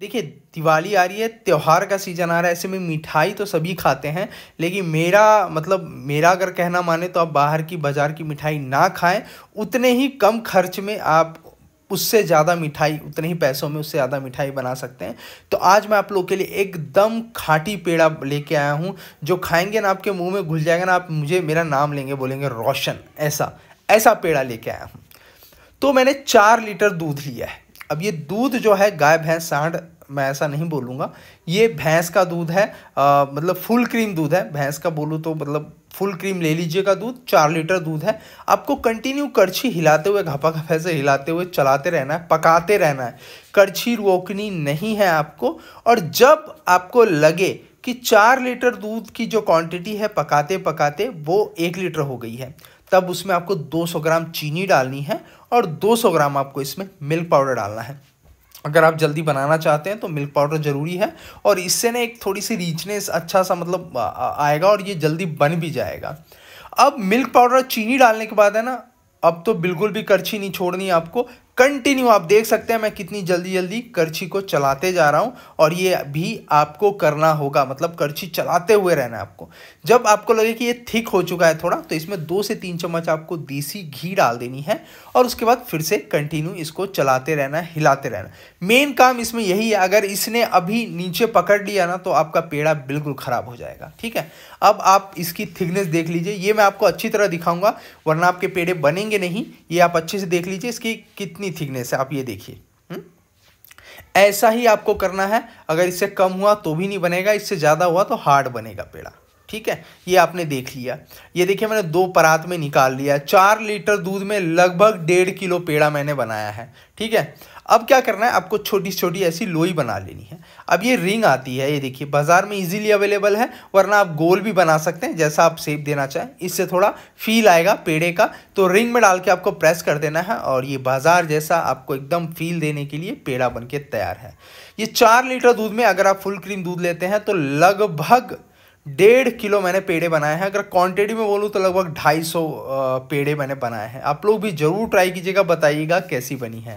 देखिए दिवाली आ रही है त्यौहार का सीज़न आ रहा है ऐसे में मिठाई तो सभी खाते हैं लेकिन मेरा मतलब मेरा अगर कहना माने तो आप बाहर की बाज़ार की मिठाई ना खाएं उतने ही कम खर्च में आप उससे ज़्यादा मिठाई उतने ही पैसों में उससे ज़्यादा मिठाई बना सकते हैं तो आज मैं आप लोग के लिए एकदम खाटी पेड़ा लेके आया हूँ जो खाएंगे ना आपके मुंह में घुल जाएगा ना आप मुझे मेरा नाम लेंगे बोलेंगे रोशन ऐसा ऐसा पेड़ा लेके आया हूँ तो मैंने चार लीटर दूध लिया है अब ये दूध जो है गाय भैंस सांड मैं ऐसा नहीं बोलूँगा ये भैंस का दूध है आ, मतलब फुल क्रीम दूध है भैंस का बोलूँ तो मतलब फुल क्रीम ले लीजिएगा दूध चार लीटर दूध है आपको कंटिन्यू करछी हिलाते हुए घपा घपे से हिलाते हुए चलाते रहना है पकाते रहना है करछी रोकनी नहीं है आपको और जब आपको लगे कि चार लीटर दूध की जो क्वांटिटी है पकाते पकाते वो एक लीटर हो गई है तब उसमें आपको 200 ग्राम चीनी डालनी है और 200 ग्राम आपको इसमें मिल्क पाउडर डालना है अगर आप जल्दी बनाना चाहते हैं तो मिल्क पाउडर ज़रूरी है और इससे ना एक थोड़ी सी रीचनेस अच्छा सा मतलब आएगा और ये जल्दी बन भी जाएगा अब मिल्क पाउडर चीनी डालने के बाद है ना अब तो बिल्कुल भी करछी नहीं छोड़नी आपको कंटिन्यू आप देख सकते हैं मैं कितनी जल्दी जल्दी करछी को चलाते जा रहा हूं और ये भी आपको करना होगा मतलब करछी चलाते हुए रहना है आपको जब आपको लगे कि ये थिक हो चुका है थोड़ा तो इसमें दो से तीन चम्मच आपको देसी घी डाल देनी है और उसके बाद फिर से कंटिन्यू इसको चलाते रहना हिलाते रहना मेन काम इसमें यही है अगर इसने अभी नीचे पकड़ लिया ना तो आपका पेड़ा बिल्कुल ख़राब हो जाएगा ठीक है अब आप इसकी थिकनेस देख लीजिए ये मैं आपको अच्छी तरह दिखाऊंगा वरना आपके पेड़े बनेंगे नहीं ये आप अच्छे से देख लीजिए इसकी कितनी इतनी थिकनेस है आप ये देखिए हम्म? ऐसा ही आपको करना है अगर इससे कम हुआ तो भी नहीं बनेगा इससे ज़्यादा हुआ तो हार्ड बनेगा पेड़ा ठीक है ये आपने देख लिया ये देखिए मैंने दो परात में निकाल लिया चार लीटर दूध में लगभग डेढ़ किलो पेड़ा मैंने बनाया है ठीक है अब क्या करना है आपको छोटी छोटी ऐसी लोई बना लेनी है अब ये रिंग आती है ये देखिए बाज़ार में इजीली अवेलेबल है वरना आप गोल भी बना सकते हैं जैसा आप सेप देना चाहें इससे थोड़ा फील आएगा पेड़े का तो रिंग में डाल के आपको प्रेस कर देना है और ये बाज़ार जैसा आपको एकदम फील देने के लिए पेड़ा बन के तैयार है ये चार लीटर दूध में अगर आप फुल क्रीम दूध लेते हैं तो लगभग डेढ़ किलो मैंने पेड़े बनाए हैं अगर क्वांटिटी में बोलूँ तो लगभग ढाई सौ पेड़े मैंने बनाए हैं आप लोग भी ज़रूर ट्राई कीजिएगा बताइएगा कैसी बनी है